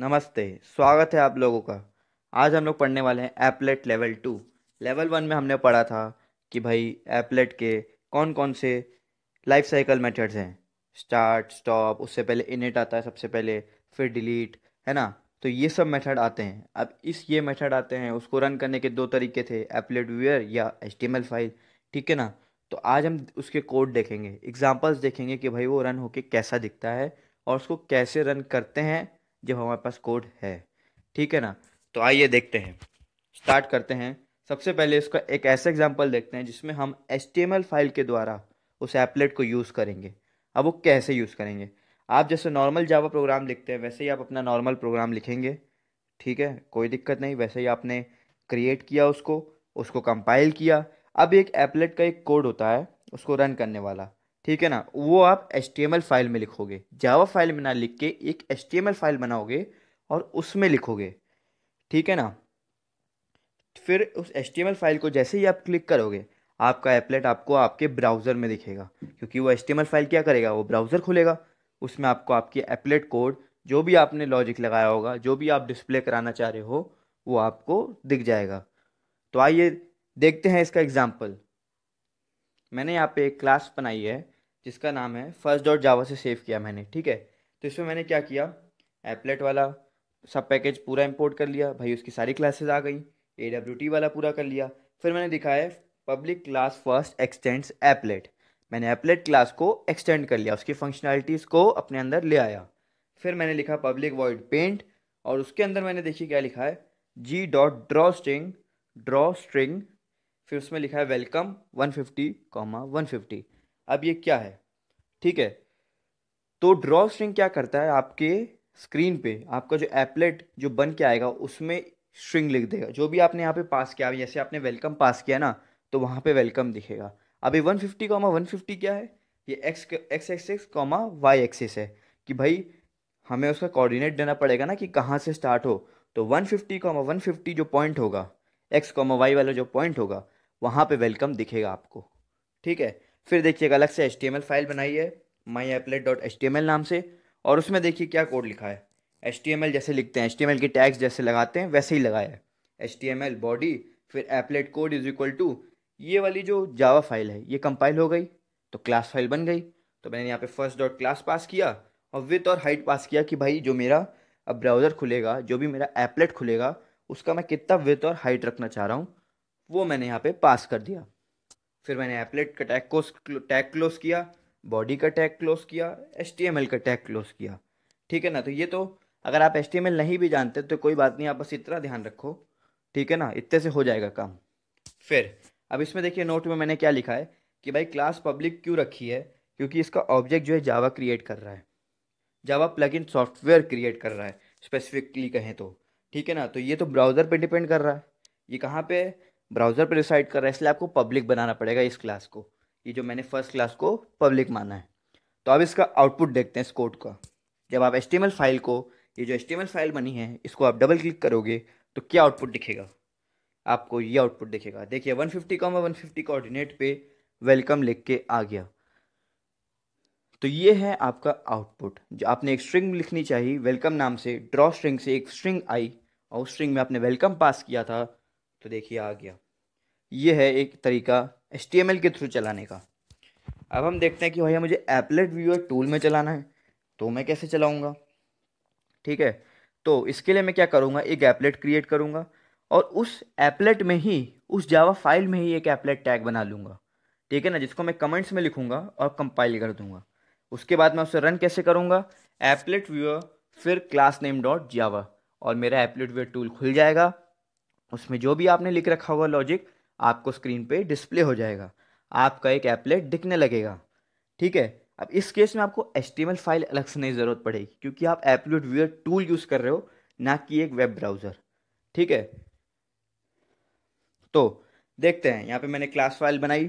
नमस्ते स्वागत है आप लोगों का आज हम लोग पढ़ने वाले हैं applet level two level one में हमने पढ़ा था कि भाई एपलेट के कौन कौन से लाइफ साइकिल मेथड्स हैं स्टार्ट स्टॉप उससे पहले इनिट आता है सबसे पहले फिर डिलीट है ना तो ये सब मेथड आते हैं अब इस ये मेथड आते हैं उसको रन करने के दो तरीके थे एपलेट व्यूअर या एच फाइल ठीक है ना तो आज हम उसके कोड देखेंगे एग्जाम्पल्स देखेंगे कि भाई वो रन होके कैसा दिखता है और उसको कैसे रन करते हैं जब हमारे पास कोड है ठीक है ना तो आइए देखते हैं स्टार्ट करते हैं सबसे पहले इसका एक ऐसा एग्जाम्पल देखते हैं जिसमें हम एच फाइल के द्वारा उस एपलेट को यूज़ करेंगे अब वो कैसे यूज़ करेंगे आप जैसे नॉर्मल जावा प्रोग्राम लिखते हैं वैसे ही आप अपना नॉर्मल प्रोग्राम लिखेंगे ठीक है कोई दिक्कत नहीं वैसे ही आपने क्रिएट किया उसको उसको कंपाइल किया अब एक एपलेट का एक कोड होता है उसको रन करने वाला ठीक है ना वो आप एच फाइल में लिखोगे जावा फाइल में ना लिख के एक एच फाइल बनाओगे और उसमें लिखोगे ठीक है ना फिर उस एच फाइल को जैसे ही आप क्लिक करोगे आपका एपलेट आपको आपके ब्राउज़र में दिखेगा क्योंकि वो एच फाइल क्या करेगा वो ब्राउज़र खुलेगा उसमें आपको आपके एपलेट कोड जो भी आपने लॉजिक लगाया होगा जो भी आप डिस्प्ले कराना चाह रहे हो वो आपको दिख जाएगा तो आइए देखते हैं इसका एग्ज़ाम्पल मैंने यहाँ पे एक क्लास बनाई है जिसका नाम है फर्स्ट डॉट जावा से सेव किया मैंने ठीक है तो इसमें मैंने क्या किया एपलेट वाला सब पैकेज पूरा इंपोर्ट कर लिया भाई उसकी सारी क्लासेस आ गई ए डब्ल्यू टी वाला पूरा कर लिया फिर मैंने है public class first extends applet मैंने एपलेट क्लास को एक्सटेंड कर लिया उसकी फंक्शनैलिटीज़ को अपने अंदर ले आया फिर मैंने लिखा पब्लिक वॉइड पेंट और उसके अंदर मैंने देखिए क्या लिखा है g dot draw string draw string फिर उसमें लिखा है welcome one fifty comma one fifty अब ये क्या है ठीक है तो ड्रॉ स्ट्रिंग क्या करता है आपके स्क्रीन पे आपका जो एपलेट जो बन के आएगा उसमें स्ट्रिंग लिख देगा जो भी आपने यहाँ पे पास किया जैसे आपने वेलकम पास किया ना तो वहाँ पे वेलकम दिखेगा अभी one fifty comma one fifty क्या है ये X X X comma Y axis है कि भाई हमें उसका कोऑर्डिनेट देना पड़ेगा ना कि कहाँ से स्टार्ट हो तो one fifty comma one fifty जो पॉइंट होगा एक्स कॉमा वाई वाला जो पॉइंट होगा वहाँ पे वेलकम दिखेगा आपको ठीक है फिर देखिए एक अलग से एच फाइल बनाई है माई एपलेट डॉट एच नाम से और उसमें देखिए क्या कोड लिखा है एच जैसे लिखते हैं एच के टैक्स जैसे लगाते हैं वैसे ही लगाया है एच टी एम बॉडी फिर applet code is equal to ये वाली जो जावा फाइल है ये कंपाइल हो गई तो क्लास फाइल बन गई तो मैंने यहाँ पे फर्स्ट डॉट क्लास पास किया और विथ और हाइट पास किया कि भाई जो मेरा अब ब्राउज़र खुलेगा जो भी मेरा एपलेट खुलेगा उसका मैं कितना विथ और हाइट रखना चाह रहा हूँ वो मैंने यहाँ पे पास कर दिया फिर मैंने एपलेट का टैग को टैग क्लोज किया बॉडी का टैग क्लोज किया एच का टैग क्लोज किया ठीक है ना तो ये तो अगर आप एच नहीं भी जानते तो कोई बात नहीं आप बस इतना ध्यान रखो ठीक है ना इतने से हो जाएगा काम फिर अब इसमें देखिए नोट में मैंने क्या लिखा है कि भाई क्लास पब्लिक क्यों रखी है क्योंकि इसका ऑब्जेक्ट जो है जावा क्रिएट कर रहा है जावा प्लगइन सॉफ्टवेयर क्रिएट कर रहा है स्पेसिफिकली कहें तो ठीक है ना तो ये तो ब्राउज़र पे डिपेंड कर रहा है ये कहाँ पे ब्राउज़र पर रिसाइड कर रहा है इसलिए आपको पब्लिक बनाना पड़ेगा इस क्लास को ये जो मैंने फर्स्ट क्लास को पब्लिक माना है तो अब इसका आउटपुट देखते हैं इस कोड का जब आप एस फाइल को ये जो एस फाइल बनी है इसको आप डबल क्लिक करोगे तो क्या आउटपुट दिखेगा आपको ये आउटपुट दिखेगा देखिए 150 fifty comma one fifty coordinate पे वेलकम लिख के आ गया तो ये है आपका आउटपुट जो आपने एक स्ट्रिंग लिखनी चाहिए वेलकम नाम से ड्रॉ स्ट्रिंग से एक स्ट्रिंग आई और उस स्ट्रिंग में आपने वेलकम पास किया था तो देखिए आ गया ये है एक तरीका एस के थ्रू चलाने का अब हम देखते हैं कि भैया मुझे एपलेट व्यूअर टूल में चलाना है तो मैं कैसे चलाऊँगा ठीक है तो इसके लिए मैं क्या करूँगा एक एपलेट क्रिएट करूँगा और उस एपलेट में ही उस जावा फाइल में ही एक एपलेट टैग बना लूँगा ठीक है ना जिसको मैं कमेंट्स में लिखूँगा और कंपाइल कर दूँगा उसके बाद मैं उसे रन कैसे करूँगा एपलेट व्यूअर फिर क्लास नेम डॉट जावा और मेरा एपलेट व्यूअर टूल खुल जाएगा उसमें जो भी आपने लिख रखा होगा लॉजिक आपको स्क्रीन पे डिस्प्ले हो जाएगा आपका एक एपलेट दिखने लगेगा ठीक है अब इस केस में आपको एच फाइल अलग से नहीं ज़रूरत पड़ेगी क्योंकि आप एपलेट व्यूअर टूल यूज़ कर रहे हो ना कि एक वेब ब्राउज़र ठीक है तो देखते हैं यहाँ पे मैंने क्लास फाइल बनाई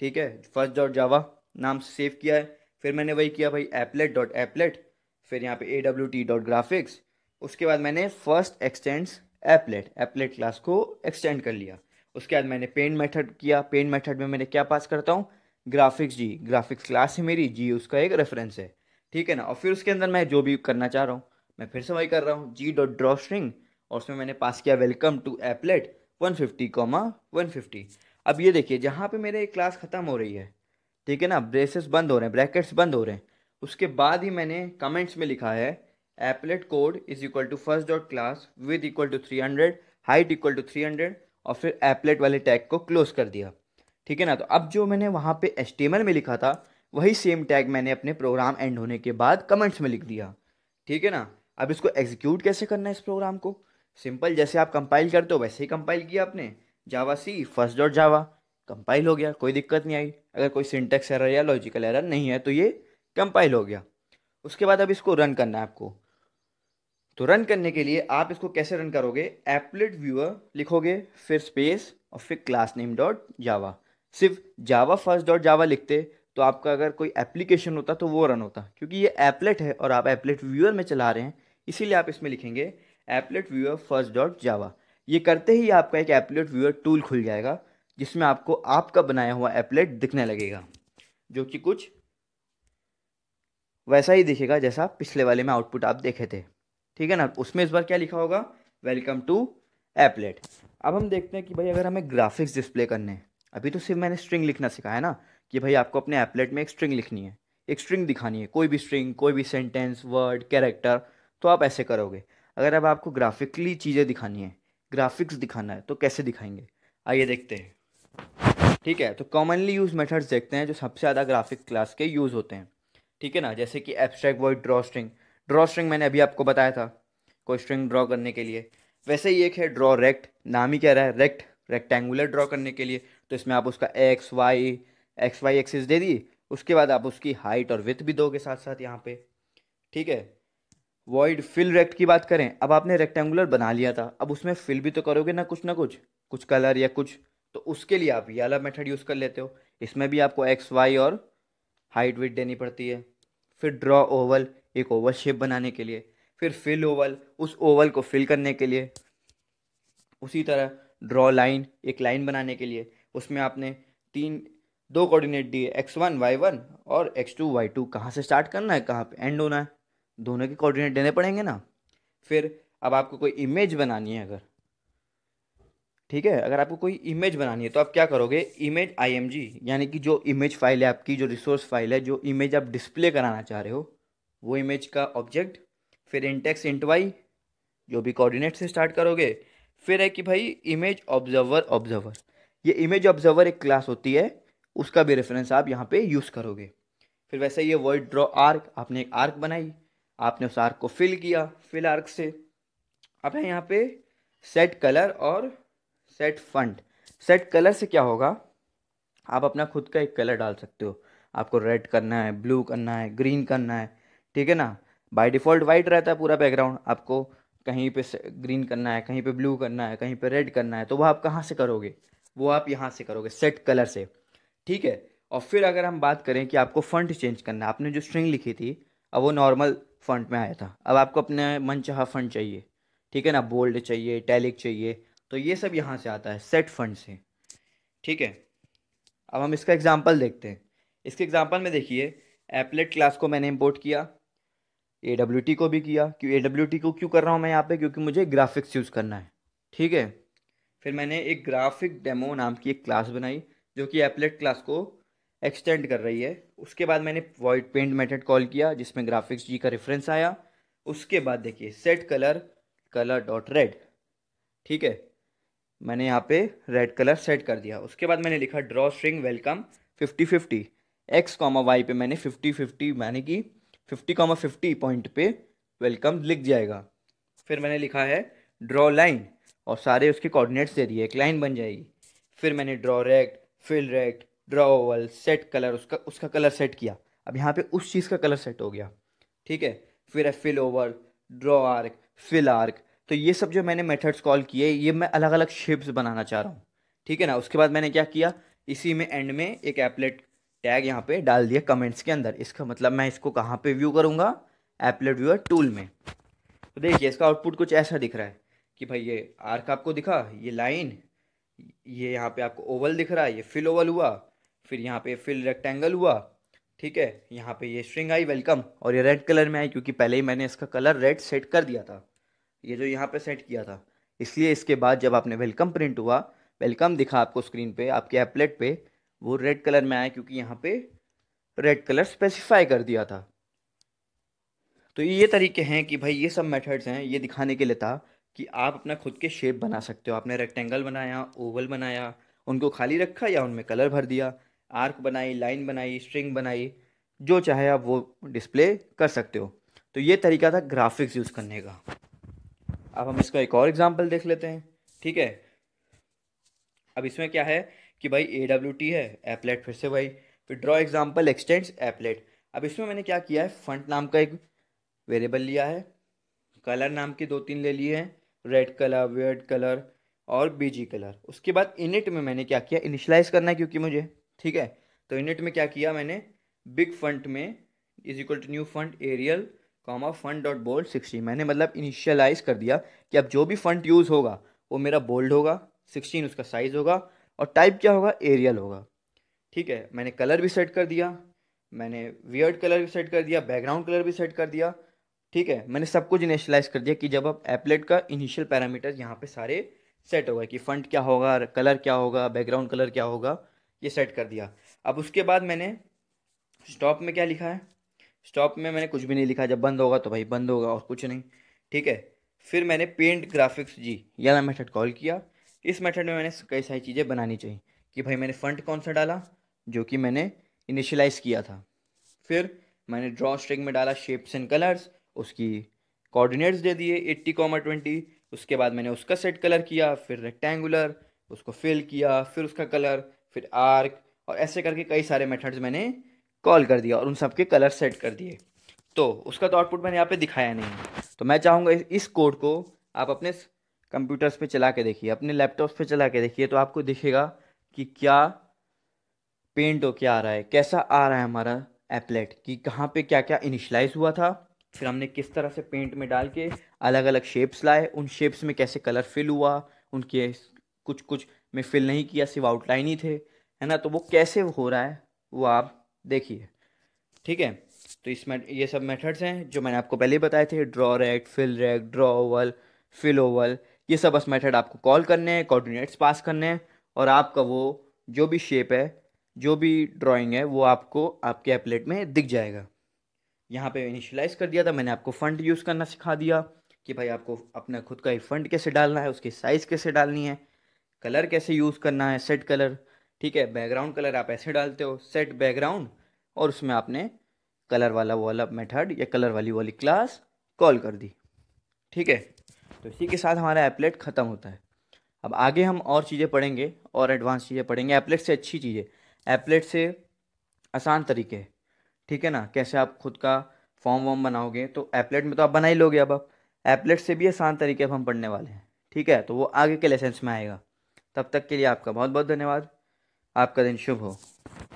ठीक है फर्स्ट डॉट जावा नाम से सेव किया है फिर मैंने वही किया भाई एपलेट डॉट एपलेट फिर यहाँ पे A W T dot graphics उसके बाद मैंने first extends applet applet class को एक्सटेंड कर लिया उसके बाद मैंने पेंट मेथड किया पेंट मेथड में मैंने क्या पास करता हूँ ग्राफिक्स जी ग्राफिक्स क्लास है मेरी जी उसका एक रेफरेंस है ठीक है ना और फिर उसके अंदर मैं जो भी करना चाह रहा हूँ मैं फिर से वही कर रहा हूँ जी डॉट ड्रॉ स्ट्रिंग और उसमें मैंने पास किया welcome to applet one fifty comma one fifty अब ये देखिए जहाँ पर मेरे क्लास ख़त्म हो रही है ठीक है ना ब्रेसेस बंद हो रहे हैं ब्रैकेट्स बंद हो रहे हैं उसके बाद ही मैंने कमेंट्स में लिखा है applet code is equal to first dot class width equal to three hundred height equal to three hundred और फिर एपलेट वाले टैग को क्लोज कर दिया ठीक है ना तो अब जो मैंने वहाँ पे एच में लिखा था वही सेम टैग मैंने अपने प्रोग्राम एंड होने के बाद कमेंट्स में लिख दिया ठीक है ना अब इसको एग्जीक्यूट कैसे करना है इस प्रोग्राम को सिंपल जैसे आप कंपाइल करते हो वैसे ही कंपाइल किया आपने Java C first dot Java compile हो गया कोई दिक्कत नहीं आई अगर कोई सिंटेक्स एरर या लॉजिकल एरर नहीं है तो ये कंपाइल हो गया उसके बाद अब इसको रन करना है आपको तो रन करने के लिए आप इसको कैसे रन करोगे एप्लेट व्यूअर लिखोगे फिर स्पेस और फिर क्लास नेम डॉट जावा सिर्फ जावा फर्स्ट डॉट जावा लिखते तो आपका अगर कोई एप्लीकेशन होता तो वो रन होता क्योंकि ये एप्लेट है और आप एप्लेट व्यूअर में चला रहे हैं इसीलिए आप इसमें लिखेंगे applet viewer first dot Java ये करते ही आपका एक एप्लेट व्यूअर टूल खुल जाएगा जिसमें आपको आपका बनाया हुआ एप्लेट दिखने लगेगा जो कि कुछ वैसा ही दिखेगा जैसा पिछले वाले में आउटपुट आप देखे थे ठीक है ना उसमें इस बार क्या लिखा होगा वेलकम टू एपलेट अब हम देखते हैं कि भाई अगर हमें ग्राफिक्स डिस्प्ले करने हैं अभी तो सिर्फ मैंने स्ट्रिंग लिखना सिखाया ना कि भाई आपको अपने एपलेट में एक स्ट्रिंग लिखनी है एक स्ट्रिंग दिखानी है कोई भी स्ट्रिंग कोई भी सेंटेंस वर्ड कैरेक्टर तो आप ऐसे करोगे अगर अब आपको ग्राफिकली चीज़ें दिखानी है ग्राफिक्स दिखाना है तो कैसे दिखाएंगे आइए देखते हैं ठीक है तो कॉमनली यूज मेथड्स देखते हैं जो सबसे ज़्यादा ग्राफिक क्लास के यूज़ होते हैं ठीक है ना जैसे कि abstract word draw string draw string मैंने अभी आपको बताया था कोई स्ट्रिंग ड्रॉ करने के लिए वैसे ही एक है ड्रॉ रेक्ट नाम ही कह रहा है रेक्ट रेक्टेंगुलर ड्रॉ करने के लिए तो इसमें आप उसका X Y X Y axis दे दी उसके बाद आप उसकी हाइट और विथ भी दोगे साथ साथ यहाँ पे ठीक है वॉइड फिल रेक्ट की बात करें अब आपने रेक्टेंगुलर बना लिया था अब उसमें फिल भी तो करोगे ना कुछ ना कुछ कुछ कलर या कुछ तो उसके लिए आप ये अलग मेथड यूज़ कर लेते हो इसमें भी आपको एक्स वाई और हाइट विथ देनी पड़ती है फिर ड्रॉ ओवल एक ओवल शेप बनाने के लिए फिर फिल ओवल उस ओवल को फिल करने के लिए उसी तरह ड्रॉ लाइन एक लाइन बनाने के लिए उसमें आपने तीन दो कोऑर्डिनेट दिए एक्स वन वाई वन और एक्स टू वाई टू कहाँ से स्टार्ट करना है कहाँ पे एंड होना है दोनों के कोऑर्डिनेट देने पड़ेंगे ना फिर अब आपको कोई इमेज बनानी है अगर ठीक है अगर आपको कोई इमेज बनानी है तो आप क्या करोगे इमेज आईएमजी यानी कि जो इमेज फाइल है आपकी जो रिसोर्स फाइल है जो इमेज आप डिस्प्ले कराना चाह रहे हो वो इमेज का ऑब्जेक्ट फिर इंटेक्स इंट वाई जो भी कोऑर्डिनेट से स्टार्ट करोगे फिर है कि भाई इमेज ऑब्जर्वर ऑब्जर्वर ये इमेज ऑब्जर्वर एक क्लास होती है उसका भी रेफरेंस आप यहाँ पे यूज़ करोगे फिर वैसे ये वर्ड ड्रॉ आर्क आपने एक आर्क बनाई आपने उस आर्क को फिल किया फिल आर्क से अब है यहाँ पे सेट कलर और सेट फंड सेट कलर से क्या होगा आप अपना खुद का एक कलर डाल सकते हो आपको रेड करना है ब्लू करना है ग्रीन करना है ठीक है ना बाय डिफ़ॉल्ट वाइट रहता है पूरा बैकग्राउंड आपको कहीं पे ग्रीन करना है कहीं पे ब्लू करना है कहीं पे रेड करना है तो वह आप कहाँ से करोगे वो आप यहाँ से करोगे सेट कलर से ठीक है और फिर अगर हम बात करें कि आपको फ़ंट चेंज करना है आपने जो स्ट्रिंग लिखी थी अब वो नॉर्मल फ़ंट में आया था अब आपको अपने मन चाह चाहिए ठीक है ना बोल्ड चाहिए टैलिक चाहिए तो ये सब यहाँ से आता है सेट फंड से ठीक है अब हम इसका एग्ज़ाम्पल देखते हैं इसके एग्ज़ाम्पल में देखिए एप्लेट क्लास को मैंने इम्पोर्ट किया ए डब्ल्यू टी को भी किया क्यों ए डब्ल्यू टी को क्यों कर रहा हूँ मैं यहाँ पे क्योंकि मुझे ग्राफिक्स यूज़ करना है ठीक है फिर मैंने एक ग्राफिक डेमो नाम की एक क्लास बनाई जो कि एपलेट क्लास को एक्सटेंड कर रही है उसके बाद मैंने वाइट पेंट मेथड कॉल किया जिसमें ग्राफिक्स जी का रेफरेंस आया उसके बाद देखिए set colour colour dot red ठीक है मैंने यहाँ पे रेड कलर सेट कर दिया उसके बाद मैंने लिखा draw string welcome fifty fifty X comma Y पे मैंने फिफ्टी फिफ्टी मैंने की फिफ्टी कॉमा फिफ्टी पॉइंट पे वेलकम लिख जाएगा फिर मैंने लिखा है ड्रॉ लाइन और सारे उसके कोऑर्डिनेट्स दे दिए एक लाइन बन जाएगी फिर मैंने draw rect fill rect draw oval set colour उसका उसका कलर सेट किया अब यहाँ पे उस चीज़ का कलर सेट हो गया ठीक है फिर है fill over draw arc fill arc तो ये सब जो मैंने मेथड्स कॉल किए ये मैं अलग अलग शेप्स बनाना चाह रहा हूँ ठीक है ना उसके बाद मैंने क्या किया इसी में एंड में एक एपलेट टैग यहाँ पे डाल दिया कमेंट्स के अंदर इसका मतलब मैं इसको कहाँ पे व्यू करूँगा एपलेट व्यूअर टूल में तो देखिए इसका आउटपुट कुछ ऐसा दिख रहा है कि भाई ये आर्क आपको दिखा ये लाइन ये यहाँ पे आपको ओवल दिख रहा है ये फिल ओवल हुआ फिर यहाँ पे फिल रेक्टेंगल हुआ ठीक है यहाँ पे ये स्ट्रिंग आई वेलकम और ये रेड कलर में आई क्योंकि पहले ही मैंने इसका कलर रेड सेट कर दिया था ये जो यहाँ पे सेट किया था इसलिए इसके बाद जब आपने वेलकम प्रिंट हुआ वेलकम दिखा आपको स्क्रीन पे आपके एपलेट पे वो रेड कलर में आया क्योंकि यहाँ पे रेड कलर स्पेसिफाई कर दिया था तो ये तरीके हैं कि भाई ये सब मेथड्स हैं ये दिखाने के लिए था कि आप अपना खुद के शेप बना सकते हो आपने रेक्टेंगल बनाया ओवल बनाया उनको खाली रखा या उनमें कलर भर दिया आर्क बनाई लाइन बनाई स्ट्रिंग बनाई जो चाहे आप वो डिस्प्ले कर सकते हो तो ये तरीका था ग्राफिक्स यूज़ करने का अब हम इसका एक और एग्जाम्पल देख लेते हैं ठीक है अब इसमें क्या है कि भाई ए डब्ल्यू टी है एपलेट फिर से भाई फिर ड्रॉ एग्जाम्पल एक्सटेंड्स एपलेट अब इसमें मैंने क्या किया है फंट नाम का एक वेरिएबल लिया है कलर नाम के दो तीन ले लिए हैं रेड कलर वेड कलर और बीजी कलर उसके बाद इनिट में मैंने क्या किया इनिशलाइज करना है क्योंकि मुझे ठीक है तो इनिट में क्या किया मैंने बिग फंट में is equal to new font Arial comma font dot bold sixteen मैंने मतलब इनिशियलाइज कर दिया कि अब जो भी फंड यूज़ होगा वो मेरा बोल्ड होगा सिक्सटीन उसका साइज़ होगा और टाइप क्या होगा एरियल होगा ठीक है मैंने कलर भी सेट कर दिया मैंने वियर्ड कलर भी सेट कर दिया बैकग्राउंड कलर भी सेट कर दिया ठीक है मैंने सब कुछ इनिशलाइज कर दिया कि जब आप एपलेट का इनिशियल पैरामीटर यहाँ पे सारे सेट हो गए कि फ़्रंट क्या होगा कलर क्या होगा बैकग्राउंड कलर क्या होगा ये सेट कर दिया अब उसके बाद मैंने स्टॉप में क्या लिखा है स्टॉप में मैंने कुछ भी नहीं लिखा जब बंद होगा तो भाई बंद होगा और कुछ नहीं ठीक है फिर मैंने पेंट ग्राफिक्स जी यह मेथड कॉल किया इस मेथड में मैंने कई सारी चीज़ें बनानी चाहिए कि भाई मैंने फंड कौन सा डाला जो कि मैंने इनिशलाइज़ किया था फिर मैंने ड्रॉ स्ट्रिंग में डाला शेप्स एंड कलर्स उसकी कोऑर्डिनेट्स दे दिए एट्टी कॉमर ट्वेंटी उसके बाद मैंने उसका सेट कलर किया फिर रेक्टेंगुलर उसको फिल किया फिर उसका कलर फिर आर्क और ऐसे करके कई सारे मेथड्स मैंने कॉल कर दिया और उन सब के कलर सेट कर दिए तो उसका तो आउटपुट मैंने यहाँ पे दिखाया नहीं तो मैं चाहूँगा इस कोड को आप अपने कंप्यूटर्स पे चला के देखिए अपने लैपटॉप्स पे चला के देखिए तो आपको दिखेगा कि क्या पेंट हो क्या आ रहा है कैसा आ रहा है हमारा एपलेट कि कहाँ पे क्या क्या इनिशलाइज हुआ था फिर हमने किस तरह से पेंट में डाल के अलग अलग शेप्स लाए उन शेप्स में कैसे कलर फिल हुआ उनके कुछ कुछ में फिल नहीं किया सिर्फ आउटलाइन ही थे है ना तो वो कैसे हो रहा है वो आप देखिए ठीक है तो इसमें ये सब मेथड्स हैं जो मैंने आपको पहले बताए थे draw rect fill rect draw oval fill oval ये सब बस मेथड आपको कॉल करने हैं कोऑर्डिनेट्स पास करने हैं और आपका वो जो भी शेप है जो भी ड्राइंग है वो आपको आपके एपलेट में दिख जाएगा यहाँ पे इनिशलाइज कर दिया था मैंने आपको फ़ंड यूज़ करना सिखा दिया कि भाई आपको अपना खुद का ही फंड कैसे डालना है उसकी साइज़ कैसे डालनी है कलर कैसे यूज़ करना है सेट कलर ठीक है बैकग्राउंड कलर आप ऐसे डालते हो सेट बैकग्राउंड और उसमें आपने कलर वाला वाला मेथड या कलर वाली वाली क्लास कॉल कर दी ठीक है तो इसी के साथ हमारा एप्लेट ख़त्म होता है अब आगे हम और चीज़ें पढ़ेंगे और एडवांस चीज़ें पढ़ेंगे एप्लेट से अच्छी चीज़ें एप्लेट से आसान तरीके ठीक है ना कैसे आप खुद का फॉर्म वॉर्म बनाओगे तो एप्लेट में तो आप बना ही लोगे अब आप एप्लेट से भी आसान तरीके अब हम पढ़ने वाले हैं ठीक है तो वो आगे के लेसेंस में आएगा तब तक के लिए आपका बहुत बहुत धन्यवाद आपका दिन शुभ हो